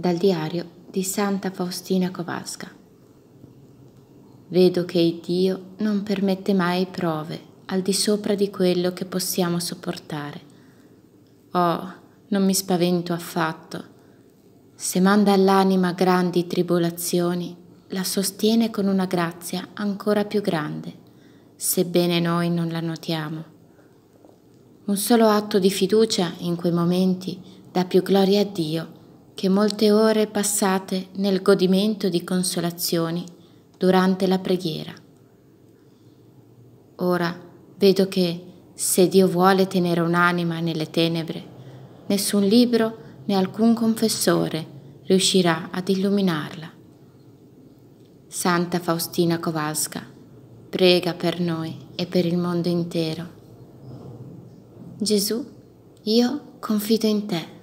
dal diario di Santa Faustina Covasca. Vedo che Dio non permette mai prove al di sopra di quello che possiamo sopportare. Oh, non mi spavento affatto. Se manda all'anima grandi tribolazioni, la sostiene con una grazia ancora più grande, sebbene noi non la notiamo. Un solo atto di fiducia in quei momenti dà più gloria a Dio che molte ore passate nel godimento di consolazioni durante la preghiera. Ora vedo che se Dio vuole tenere un'anima nelle tenebre, nessun libro né alcun confessore riuscirà ad illuminarla. Santa Faustina Kowalska, prega per noi e per il mondo intero. Gesù, io confido in te.